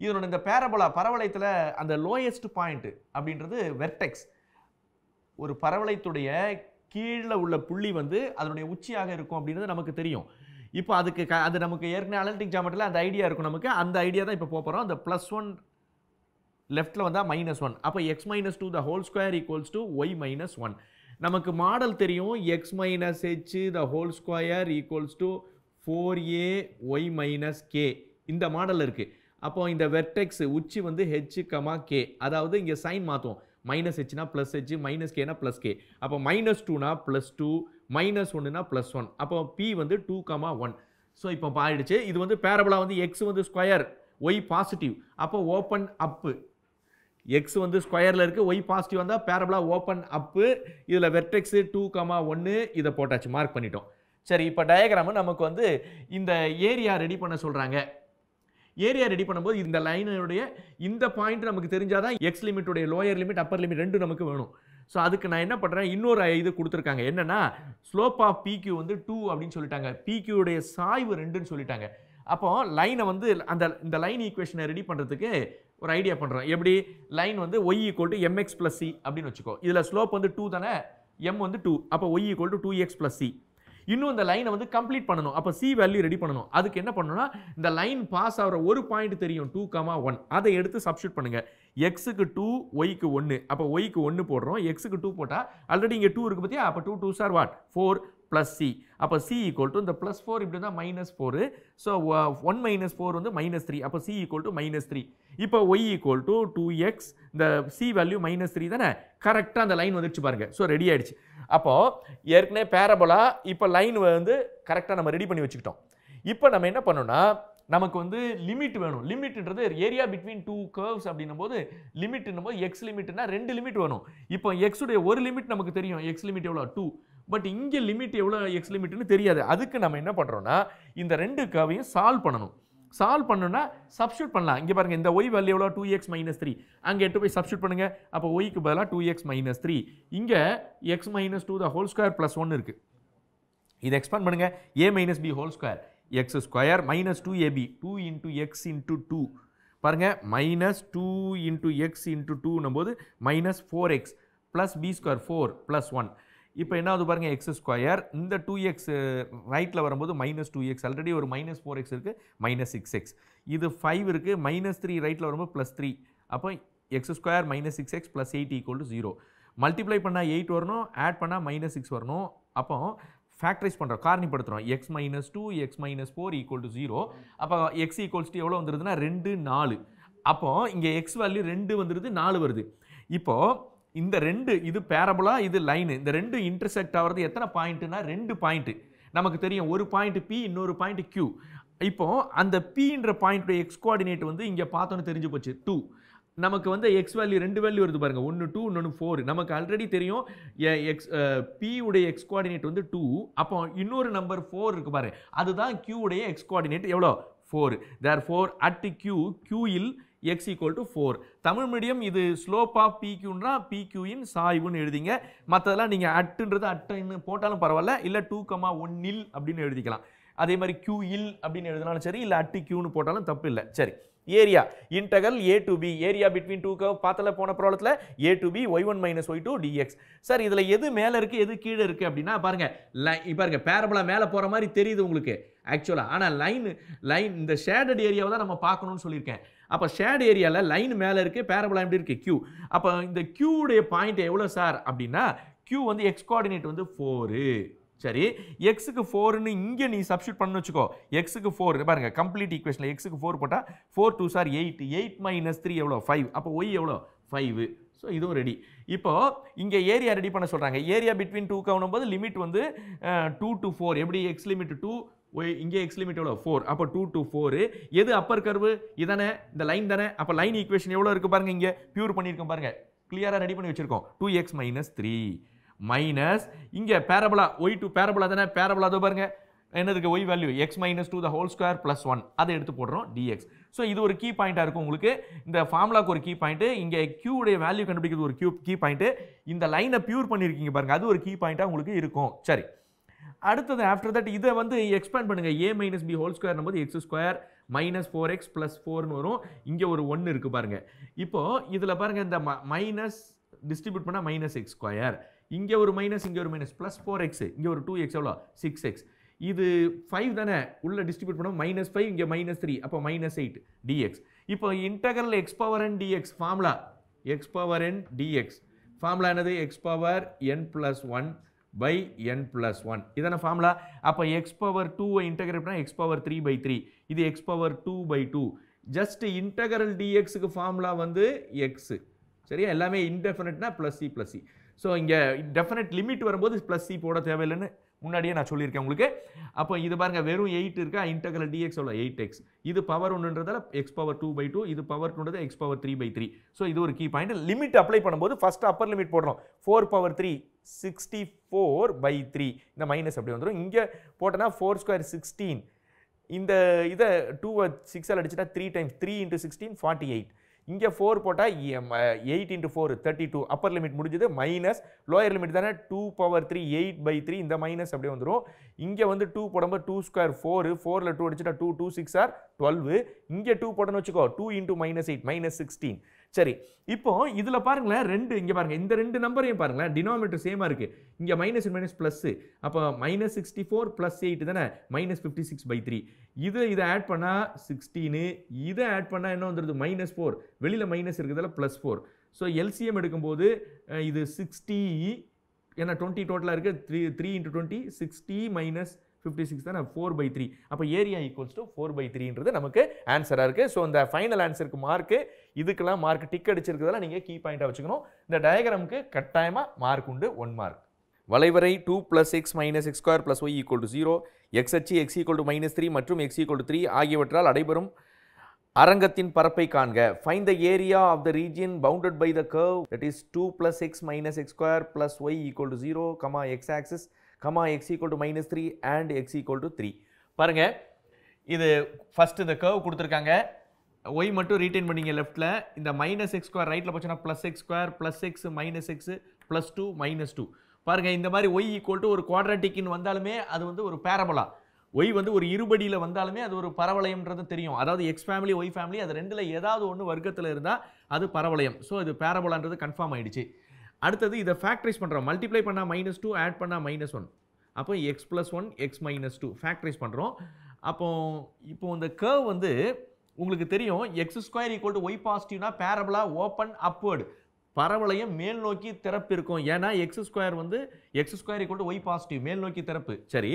இதனோட இந்த பேரபோலா பரவளையத்தில் அந்த லோயஸ்ட் பாயிண்ட் அப்படின்றது வெர்டெக்ஸ் ஒரு பரவளையத்துடைய கீழே உள்ள புள்ளி வந்து அதனுடைய உச்சியாக இருக்கும் அப்படின்றது நமக்கு தெரியும் இப்போ அதுக்கு க அது நமக்கு ஏற்கனவே அனலிட்டிக் ஜாமெட்டில் அந்த ஐடியா இருக்கும் நமக்கு அந்த ஐடியா தான் இப்போ போகிறோம் அந்த ப்ளஸ் ஒன் லெஃப்ட்டில் வந்தால் மைனஸ் ஒன் அப்போ x minus two the whole square equals to y minus one நமக்கு மாடல் தெரியும் x minus h the whole square equals to four a y minus k இந்த மாடல் இருக்குது அப்போ இந்த வெர்டெக்ஸ் உச்சி வந்து ஹெச் கமா கே அதாவது இங்கே சைன் மாற்றுவோம் மைனஸ் ஹெச்னா ப்ளஸ் ஹெச் மைனஸ் கேனா ப்ளஸ் கே அப்போ மைனஸ் டூனா ப்ளஸ் டூ மைனஸ் ஒன்றுனா ப்ளஸ் ஒன் அப்போ பி வந்து டூ கமா ஒன் ஸோ இப்போ பாயிடுச்சு இது வந்து பேரபலா வந்து எக்ஸ் வந்து ஸ்கொயர் ஒய் பாசிட்டிவ் அப்போ ஓப்பன் அப்பு எக்ஸ் வந்து ஸ்கொயரில் இருக்குது ஒய் பாசிட்டிவ் வந்தால் பேரபலா ஓப்பன் அப்பு இதில் வெர்டெக்ஸு டூ கமா ஒன்று இதை போட்டாச்சு மார்க் பண்ணிட்டோம் சரி இப்போ டயக்ராமு நமக்கு வந்து இந்த ஏரியா ரெடி பண்ண சொல்கிறாங்க ஏரியா ரெடி பண்ணும்போது இந்த லைனுடைய இந்த பாயிண்ட் நமக்கு தெரிஞ்சாதான் எக்ஸ் லிமிட்டுடைய லோயர் லிமிட் அப்பர் லிமிட் ரெண்டு நமக்கு வேணும் ஸோ அதுக்கு நான் என்ன பண்ணுறேன் இன்னொரு இது கொடுத்துருக்காங்க என்னென்னா ஸ்லோப் ஆஃப் பிக்யூ வந்து டூ அப்படின்னு சொல்லிட்டாங்க பிக்யூடைய சாய்வு ரெண்டுன்னு சொல்லிட்டாங்க அப்போ லைனை வந்து அந்த இந்த லைன் ஈக்குவேஷனை ரெடி பண்ணுறதுக்கு ஒரு ஐடியா பண்ணுறோம் எப்படி லைன் வந்து y equal to mx plus c அப்படின்னு வச்சுக்கோ இதில் ஸ்லோப் வந்து டூ தானே எம் வந்து டூ அப்போ y equal to two x plus c இன்னும் இந்த லைனை வந்து கம்ப்ளீட் பண்ணணும் அப்போ சி வேல்யூ ரெடி பண்ணணும் அதுக்கு என்ன பண்ணணும்னா இந்த லைன் பாஸ் ஆகிற ஒரு பாயிண்ட் தெரியும் டூ கமா ஒன் அதை எடுத்து சப்ஷூட் பண்ணுங்கள் எக்ஸுக்கு டூ ஒய்க்கு ஒன்று அப்போ ஒய்க்கு ஒன்று போடுறோம் எக்ஸுக்கு டூ போட்டால் ஆல்ரெடி இங்கே டூ இருக்குது பார்த்தியா அப்போ two two sir what four plus uh, c அப்போ சி ஈக்குவல் டு இந்த ப்ளஸ் ஃபோர் இப்படி இருந்தால் minus four so one minus four வந்து மைனஸ் த்ரீ அப்போ c equal to minus three இப்போ y equal to two x இந்த சி வேல்யூ மைனஸ் த்ரீ தானே கரெக்டாக அந்த லைன் வந்துடுச்சு பாருங்கள் ஸோ ரெடி ஆகிடுச்சு அப்போது ஏற்கனவே பேரபலா இப்போ லைன் வந்து கரெக்டாக நம்ம ரெடி பண்ணி வச்சுக்கிட்டோம் இப்போ நம்ம என்ன பண்ணோம்னா நமக்கு வந்து லிமிட் வேணும் லிமிட்ன்றது ஏரியா பிட்வீன் டூ கர்வ்ஸ் அப்படின்னும் போது லிமிட்னும் போது எக்ஸ் லிமிட்னா ரெண்டு லிமிட் வேணும் இப்போ எக்ஸுடைய ஒரு லிமிட் நமக்கு தெரியும் எக்ஸ் லிமிட் எவ்வளோ டூ பட் இங்கே லிமிட் எவ்வளோ எக்ஸ் லிமிட்னு தெரியாது அதுக்கு நம்ம என்ன பண்ணுறோன்னா இந்த ரெண்டு கவையும் சால்வ் பண்ணணும் சால்வ் பண்ணணும்னா சப்ஸ்டியூட் பண்ணலாம் இங்கே பாருங்கள் இந்த ஒய் வேல்யூ எவ்வளோ டூ எக்ஸ் மைனஸ் த்ரீ அங்கே எட்டு போய் சப்ஸ்டியூட் பண்ணுங்கள் அப்போ ஒய்க்கு பதிலாக டூ எக்ஸ் மைனஸ் த்ரீ இங்கே x minus two the whole square plus ஒன்று இருக்குது இதை எக்ஸ்பேண்ட் பண்ணுங்கள் a minus b whole square x square minus two ab two into x into two பாருங்கள் minus two into x into டூன்னும் போது minus four x plus b square four plus one இப்போ என்ன பாருங்கள் எக்ஸ் ஸ்கொயர் இந்த டூ எக்ஸ் ரைட்டில் வரும்போது மைனஸ் டூ எக்ஸ் ஆல்ரெடி ஒரு மைனஸ் ஃபோர் எக்ஸ் இருக்குது மைனஸ் சிக்ஸ் எக்ஸ் இது ஃபைவ் இருக்குது மைனஸ் த்ரீ ரைட்டில் வரும்போது ப்ளஸ் த்ரீ அப்போ x square minus six x plus eight equal to zero multiply பண்ணால் எயிட் வரணும் ஆட் பண்ணால் மைனஸ் சிக்ஸ் வரணும் அப்போ ஃபேக்டரைஸ் பண்ணுறோம் காரணிப்படுத்துகிறோம் x minus two x minus four equal to zero அப்போ எக்ஸ் ஈக்குவல்ஸ் டு எவ்வளோ வந்துருதுன்னா ரெண்டு நாலு அப்போது இங்கே எக்ஸ் வேல்யூ ரெண்டு வந்துருது நாலு வருது இப்போது இந்த ரெண்டு இது பேரபுளா இது லைனு இந்த ரெண்டு இன்டர்செக்ட் ஆகிறது எத்தனை பாயிண்ட்டுனா ரெண்டு பாயிண்ட்டு நமக்கு தெரியும் ஒரு பாயிண்ட் பி இன்னொரு பாயிண்ட் கியூ இப்போது அந்த பின்ற பாயிண்ட்டுடைய எக்ஸ் கோஆர்டினேட் வந்து இங்கே பார்த்தோன்னு தெரிஞ்சு போச்சு டூ நமக்கு வந்து எக்ஸ் வேல்யூ ரெண்டு வேல்யூ வருது பாருங்கள் ஒன்று டூ இன்னொன்று ஃபோர் நமக்கு ஆல்ரெடி தெரியும் எக்ஸ் பியுடைய எக்ஸ் கோஆர்டினேட் வந்து டூ அப்போ இன்னொரு நம்பர் ஃபோர் இருக்குது பாரு அதுதான் உடைய எக்ஸ் கோஆர்டினேட் எவ்வளோ four there four at Q இல் x equal to four Tamil medium இது ஸ்லோப் ஆஃப் பிக்யூன்றா பிக்யூயின் சாய்வுன்னு எழுதிங்க மற்றதெல்லாம் நீங்கள் அட்டுன்றது அட்டுன்னு போட்டாலும் பரவாயில்ல இல்லை டூ கமா இல் அப்படின்னு எழுதிக்கலாம் அதே மாதிரி கியூ இல் அப்படின்னு எழுதினாலும் சரி இல்லை அட்டு கியூன்னு போட்டாலும் தப்பு இல்லை சரி area integral a to b area between two curve பார்த்தல போன ப்ராப்ளத்தில் a to b y one minus y two dx sir இதில் எது மேலே இருக்குது எது கீழே இருக்குது அப்படின்னா பாருங்கள் லை பாருங்கள் பேரபலா மேலே போகிற மாதிரி தெரியுது உங்களுக்கு ஆக்சுவலாக ஆனால் லைன் லைன் இந்த ஷேடட் ஏரியாவை தான் நம்ம பார்க்கணும்னு சொல்லியிருக்கேன் அப்போ ஷேட் ஏரியாவில் லைன் மேலே இருக்குது பேரபலா எப்படி இருக்குது கியூ அப்போ இந்த கியூடைய பாயிண்ட் எவ்வளோ சார் அப்படின்னா கியூ வந்து எக்ஸ் கோஆர்டினேட் வந்து ஃபோரு சரி எக்ஸுக்கு ஃபோர்னு இங்கே நீ சப்ஸ்டியூட் பண்ணு வச்சுக்கோ எக்ஸுக்கு ஃபோர் பாருங்கள் கம்ப்ளீட் ஈக்குவேஷனில் எக்ஸுக்கு ஃபோர் போட்டால் four two sir eight eight minus three எவ்வளோ ஃபைவ் அப்போ ஒய் எவ்வளோ ஃபைவ் ஸோ இதுவும் ரெடி இப்போது இங்கே ஏரியா ரெடி பண்ண சொல்கிறாங்க ஏரியா பிட்வீன் டூ கவுனும் போது லிமிட் வந்து டூ டு ஃபோர் எப்படி எக்ஸ் லிமிட் டூ இங்கே எக்ஸ் லிமிட் எவ்வளோ ஃபோர் அப்போ டூ டூ ஃபோரு எது அப்பர் கர்வு இதானே இந்த லைன் தானே அப்போ லைன் ஈக்குவேஷன் எவ்வளோ இருக்குது பாருங்க இங்கே பியூர் பண்ணியிருக்கோம் பாருங்க கிளியராக ரெடி பண்ணி வச்சுருக்கோம் two x minus three minus இங்கே பேரபுளா ஒய் டூ பேரபுளா தானே பேரபுளா அதோ பாருங்கள் என்னதுக்கு y value x minus two the whole square plus one அதை எடுத்து போடுறோம் டிஎக்ஸ் ஸோ இது ஒரு கீ பாயிண்ட்டாக இருக்கும் உங்களுக்கு இந்த ஃபார்முலாக்கு ஒரு கீ பாயிண்ட்டு இங்கே கியூடைய வேல்யூ கண்டுபிடிக்கிறது ஒரு கியூ கீ பாயிண்ட்டு இந்த லைனை பியூர் பண்ணியிருக்கீங்க பாருங்கள் அது ஒரு கீ பாயிண்ட்டாக உங்களுக்கு இருக்கும் சரி அடுத்தது ஆஃப்டர் தட் இதை வந்து எக்ஸ்பேண்ட் பண்ணுங்கள் ஏ மைனஸ் பி ஹோல் ஸ்கொயர்னும் போது x square minus four x plus ஃபோர்னு வரும் இங்கே ஒரு ஒன்று இருக்குது பாருங்கள் இப்போது இதில் பாருங்கள் இந்த ம மைனஸ் டிஸ்ட்ரிபியூட் பண்ணால் மைனஸ் எக்ஸ் ஸ்கொயர் இங்கே ஒரு மைனஸ் இங்கே ஒரு மைனஸ் ப்ளஸ் ஃபோர் எக்ஸ் இங்கே ஒரு டூ எக்ஸ் எவ்வளோ சிக்ஸ் எக்ஸ் இது ஃபைவ் தானே உள்ளே டிஸ்ட்ரிபியூட் பண்ணால் மைனஸ் ஃபைவ் இங்கே மைனஸ் த்ரீ அப்போ மைனஸ் எயிட் டிஎக்ஸ் இப்போ integral x power n dx formula x power n dx formula என்னது x power n plus one by n plus one இதான ஃபார்முலா அப்போ எக்ஸ் பவர் டூவை இன்டகிரேட் பண்ணால் x power three by three இது x power two by two just integral டிஎக்ஸுக்கு ஃபார்முலா வந்து எக்ஸு சரியா எல்லாமே இன்டெஃபினட்னா plus c plus c so இங்கே டெஃபினட் லிமிட் வரும்போது ப்ளஸ் சி போட தேவையில்லைன்னு முன்னாடியே நான் சொல்லியிருக்கேன் உங்களுக்கு அப்போ இது பாருங்கள் வெறும் எயிட் இருக்கா இன்டகரல் டிஎக்ஸ் எவ்வளோ எயிட் எக்ஸ் இது பவர் ஒன்றுன்றதால் x power two by two இது பவர் டூன்றது x power three by three so இது ஒரு கீ பாயிண்ட் லிமிட் அப்ளை பண்ணும்போது ஃபர்ஸ்ட் அப்பர் லிமிட் போடுறோம் four power three sixty four by three இந்த மைனஸ் அப்படி வந்துடும் இங்கே போட்டோன்னா ஃபோர் ஸ்கொயர் சிக்ஸ்டீன் இந்த இதை டூ சிக்ஸால் அடிச்சுட்டா three times three into sixteen forty eight இங்கே ஃபோர் போட்டால் eight into four thirty two upper limit முடிஞ்சது மைனஸ் லோயர் லிமிட் தானே two power three eight by three இந்த மைனஸ் அப்படியே வந்துடும் இங்கே வந்து டூ போடம்போது டூ ஸ்கொயர் ஃபோர் ஃபோரில் டூ அடிச்சுட்டா two two six or twelve இங்கே டூ போடணும்னு வச்சுக்கோ two into minus eight minus sixteen சரி இப்போ இதில் பாருங்களேன் ரெண்டு இங்கே பாருங்கள் இந்த ரெண்டு நம்பரையும் பாருங்களேன் டினாமினேட்டர் சேமாக இருக்குது இங்கே மைனஸ் மைனஸ் ப்ளஸ்ஸு அப்போ minus sixty four plus eight தானே minus fifty six by three இது இதை ஆட் பண்ணால் சிக்ஸ்டீனு இதை ஆட் பண்ணால் என்ன வந்துடுது மைனஸ் ஃபோர் வெளியில் மைனஸ் இருக்கிறதால ப்ளஸ் ஃபோர் ஸோ எல்சிஎம் எடுக்கும்போது இது சிக்ஸ்டி ஏன்னா டுவெண்ட்டி டோட்டலாக இருக்குது three three into twenty sixty minus fifty six தானே ஃபோர் பை த்ரீ அப்போ area equals to four by த்ரீன்றது நமக்கு ஆன்சராக இருக்குது ஸோ அந்த ஃபைனல் ஆன்சருக்கு மார்க்கு இதுக்கெல்லாம் மார்க் டிக் அடிச்சிருக்கிறதெல்லாம் நீங்கள் கீ பாயிண்ட்டாக வச்சுக்கணும் இந்த டயக்ராமுக்கு கட்டாயமாக மார்க் உண்டு ஒன் மார்க் வளைவரை two plus x minus x square plus y equal to zero x அச்சு x equal to minus three மற்றும் எக்ஸ் ஈக்குவல் டு த்ரீ ஆகியவற்றால் அடைபெறும் அரங்கத்தின் பரப்பை காண்க find the area of the region bounded by the curve that is two plus x minus x square plus y equal to zero comma x axis comma x equal to minus three and x equal to three பாருங்கள் இது ஃபஸ்ட்டு இந்த கர்வ் கொடுத்துருக்காங்க ஒய் மட்டும் ரீட்டைன் பண்ணிங்க லெஃப்ட்டில் இந்த மைனஸ் எக்ஸ் ஸ்கொயர் ரைட்டில் போச்சுன்னா plus x square plus x minus x plus two minus two பாருங்கள் இந்த மாதிரி ஒய் ஈக்குவல் டு ஒரு குவாட்ராட்டிக்னு வந்தாலுமே அது வந்து ஒரு பேரபலா ஒய் வந்து ஒரு இருபடியில் வந்தாலுமே அது ஒரு பரவளையம்ன்றது தெரியும் அதாவது எக்ஸ் ஃபேமிலி ஒய் ஃபேமிலி அது ரெண்டில் ஏதாவது ஒன்று வர்க்கத்தில் இருந்தால் அது பரவளையம் ஸோ இது பேரபலான்றது கன்ஃபார்ம் ஆகிடுச்சு அடுத்தது இதை ஃபேக்ட்ரைஸ் பண்ணுறோம் மல்டிப்ளை பண்ணால் மைனஸ் டூ ஆட் பண்ணால் மைனஸ் ஒன் அப்போ x plus one x minus two factorise பண்ணுறோம் அப்போது இப்போ இந்த கேர்வ் வந்து உங்களுக்கு தெரியும் x square equal to y பாசிட்டிவ்னா பேரபலா ஓப்பன் அப்வேர்டு பரவலையும் மேல் நோக்கி திறப்பு இருக்கும் ஏன்னா எக்ஸ் ஸ்கொயர் வந்து x square equal to y positive மேல் நோக்கி திறப்பு சரி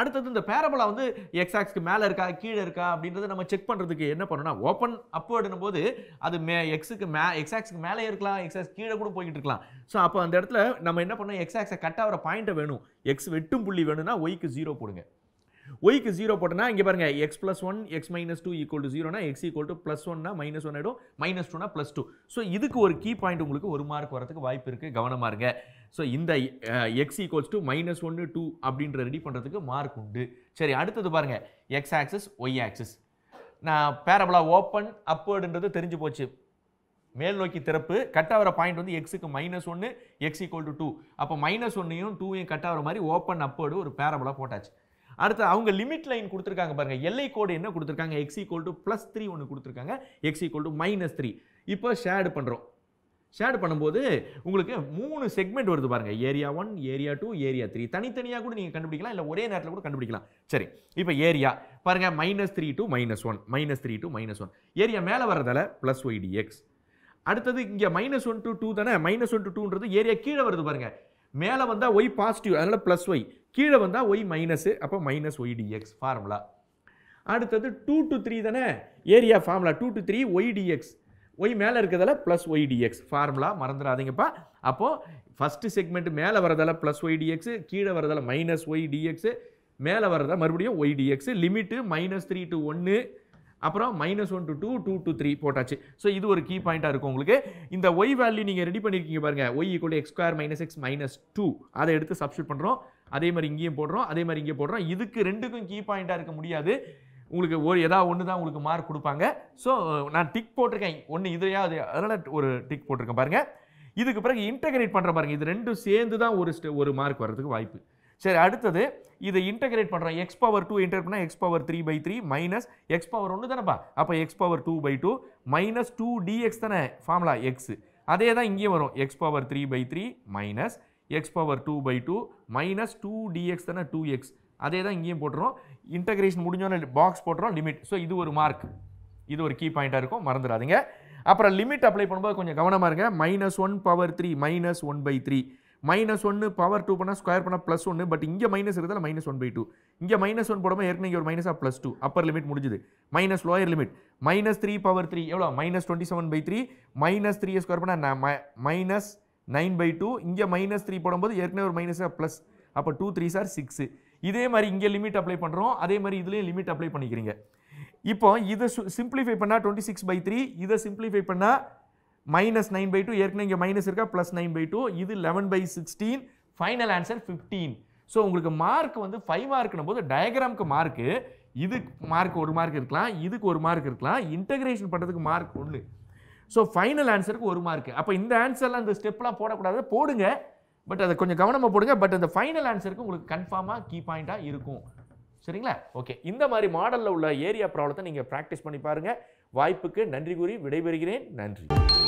அடுத்தது இந்த பேரபலா வந்து எக்ஸாக்ஸ்க்கு மேலே இருக்கா கீழே இருக்கா அப்படின்றத நம்ம செக் பண்ணுறதுக்கு என்ன பண்ணணும்னா ஓப்பன் அப்வேர்டுன போது அது மே எக்ஸுக்கு மே எக்ஸாக்ஸ்க்கு மேலே இருக்கலாம் எக்ஸாக்ஸ் கீழே கூட போய்கிட்டு இருக்கலாம் ஸோ அப்போ அந்த இடத்துல நம்ம என்ன பண்ணோம் எக்ஸாக்ஸை கட் ஆகிற பாயிண்ட்டை வேணும் எக்ஸ் வெட்டும் புள்ளி வேணும்னா ஒய்க்கு ஜீரோ போடுங்க ஒய்க்கு ஜீரோ போட்டோன்னா இங்கே பாருங்கள் x plus one x minus two equal to ஜீரோனா எக்ஸ் ஈக்குவல் டு ப்ளஸ் ஒன்னா மைனஸ் ஒன் ஆகிடும் மைனஸ் டூனா ப்ளஸ் டூ ஸோ இதுக்கு ஒரு கீ பாயிண்ட் உங்களுக்கு ஒரு மார்க் வரதுக்கு வாய்ப்பு இருக்குது கவனமாக இருங்க ஸோ இந்த எக்ஸ் ஈக்குவல்ஸ் டு மைனஸ் ஒன்று டூ அப்படின்ற ரெடி பண்ணுறதுக்கு மார்க் உண்டு சரி அடுத்தது பாருங்கள் எக்ஸ் ஆக்சஸ் ஒய் ஆக்சஸ் நான் பேரபிளா ஓப்பன் அப்வேர்டுன்றது தெரிஞ்சு போச்சு மேல் நோக்கி திறப்பு கட் ஆகிற பாயிண்ட் வந்து எக்ஸுக்கு மைனஸ் ஒன்று எக்ஸ் ஈக்குவல் டு டூ அப்போ மைனஸ் ஒன்னையும் டூவையும் கட் ஆகிற மாதிரி ஓப்பன் அப்வேர்டு ஒரு பேரபிளாக போட்டாச்சு அடுத்து அவங்க லிமிட் லைன் கொடுத்துருக்காங்க பாருங்கள் எல்லை கோடு என்ன கொடுத்துருக்காங்க x equal to plus three ஒன்று கொடுத்துருக்காங்க x equal to minus three இப்போ ஷேடு பண்ணுறோம் ஷேட் பண்ணும்போது உங்களுக்கு மூணு செக்மெண்ட் வருது பாருங்கள் area one area two area three தனித்தனியாக கூட நீங்கள் கண்டுபிடிக்கலாம் இல்லை ஒரே நேரத்தில் கூட கண்டுபிடிக்கலாம் சரி இப்போ ஏரியா பாருங்கள் minus three to minus one minus three to minus one area மேலே வரதால ப்ளஸ் ஒய் எக்ஸ் அடுத்தது இங்கே மைனஸ் ஒன் டு டூ தானே மைனஸ் ஒன் டு டூன்றது ஏரியா கீழே வருது பாருங்கள் மேலே வந்தால் ஒய் பாசிட்டிவ் அதனால் ப்ளஸ் ஒய் கீழே வந்தால் ஒய் மைனஸு அப்போ மைனஸ் ஒய் டிஎக்ஸ் ஃபார்முலா அடுத்தது டூ டு த்ரீ தானே area formula two to three y dx y மேலே இருக்கிறதால ப்ளஸ் ஒய் டிஎக்ஸ் ஃபார்முலா மறந்துடாதீங்கப்பா அப்போது ஃபஸ்ட்டு செக்மெண்ட் மேலே வரதால ப்ளஸ் ஒய் கீழே வரதால் மைனஸ் ஒய் மேலே வரதா மறுபடியும் y limit minus three to ஒன்று அப்புறம் minus one to two two to three போட்டாச்சு ஸோ இது ஒரு கீ பாயிண்ட்டாக இருக்கும் உங்களுக்கு இந்த ஒய் வேல்யூ நீங்கள் ரெடி பண்ணியிருக்கீங்க பாருங்கள் y equal x square minus x minus two அதை எடுத்து சப்ஸ்டியூட் பண்ணுறோம் அதே மாதிரி இங்கேயும் போடுறோம் அதே மாதிரி இங்கே போடுறோம் இதுக்கு ரெண்டுக்கும் கீ பாயிண்ட்டாக இருக்க முடியாது உங்களுக்கு ஒரு ஏதாவது ஒன்று தான் உங்களுக்கு மார்க் கொடுப்பாங்க ஸோ நான் டிக் போட்டிருக்கேன் ஒன்று இதையா அது அதனால் ஒரு டிக் போட்டிருக்கேன் பாருங்கள் இதுக்கு பிறகு இன்டகிரேட் பண்ணுற பாருங்கள் இது ரெண்டும் சேர்ந்து தான் ஒரு ஒரு மார்க் வர்றதுக்கு வாய்ப்பு சரி அடுத்தது இதை இன்டகிரேட் பண்ணுறோம் எக்ஸ் பவர் டூ இன்டர் பண்ணால் x power three by three minus x power ஒன்று தானேப்பா அப்போ x power two by two minus two dx தானே ஃபார்முலா எக்ஸ் அதே தான் இங்கேயும் வரும் x power three by three minus x power two by two minus two dx தானே டூ எக்ஸ் அதே தான் இங்கேயும் போட்டுரும் இன்டகிரேஷன் முடிஞ்சோன்னே பாக்ஸ் போட்டுரும் லிமிட் ஸோ இது ஒரு மார்க் இது ஒரு கீ பாயிண்ட்டாக இருக்கும் மறந்துடாதீங்க அப்புறம் லிமிட் அப்ளை பண்ணும்போது கொஞ்சம் கவனமாக இருங்க minus one power three minus one by three minus ஒன்று பவர் டூ பண்ணால் ஸ்கொயர் பண்ணால் ப்ளஸ் ஒன்று பட் இங்கே மைனஸ் இருக்கிறதால மைனஸ் ஒன் பை டூ இங்கே மைனஸ் ஒன் போடும்போது ஏற்கனவே ஒரு மைனஸாக ப்ளஸ் டூ அப்பர் லிமிட் முடிஞ்சுது minus lower limit minus three power three எவ்வளோ minus twenty seven by three minus three square பண்ணால் நான் மைனஸ் நைன் பை டூ இங்கே மைனஸ் த்ரீ போடும்போது ஏற்கனவே ஒரு மைனஸ் ப்ளஸ் அப்போ டூ த்ரீ சார் சிக்ஸு இதே மாதிரி இங்கே லிமிட் அப்ளை பண்ணுறோம் அதே மாதிரி இதுலேயும் லிமிட் அப்ளை பண்ணிக்கிறீங்க இப்போ இதை சிம்பிளிஃபை பண்ணால் டுவெண்ட்டி சிக்ஸ் பை த்ரீ இதை சிம்பிளிஃபை பண்ணால் மைனஸ் நைன் பை டூ ஏற்கனவே இங்கே மைனஸ் இருக்கா ப்ளஸ் நைன் பை டூ இது eleven by sixteen final answer fifteen so உங்களுக்கு மார்க் வந்து ஃபைவ் மார்க்னும் போது டயக்ராமுக்கு மார்க்கு இதுக்கு மார்க் ஒரு மார்க் இருக்கலாம் இதுக்கு ஒரு மார்க் இருக்கலாம் இன்டகிரேஷன் பண்ணுறதுக்கு மார்க் ஒன்று ஸோ ஃபைனல் ஆன்சருக்கு ஒரு மார்க் அப்போ இந்த ஆன்சர்லாம் இந்த ஸ்டெப்லாம் போடக்கூடாது போடுங்க பட் அதை கொஞ்சம் கவனமாக போடுங்க பட் அந்த ஃபைனல் ஆன்சருக்கு உங்களுக்கு கன்ஃபார்மாக கீ பாயிண்ட்டாக இருக்கும் சரிங்களா ஓகே இந்த மாதிரி மாடலில் உள்ள ஏரியா ப்ராப்ளத்தை நீங்கள் ப்ராக்டிஸ் பண்ணி பாருங்கள் வாய்ப்புக்கு நன்றி கூறி விடைபெறுகிறேன் நன்றி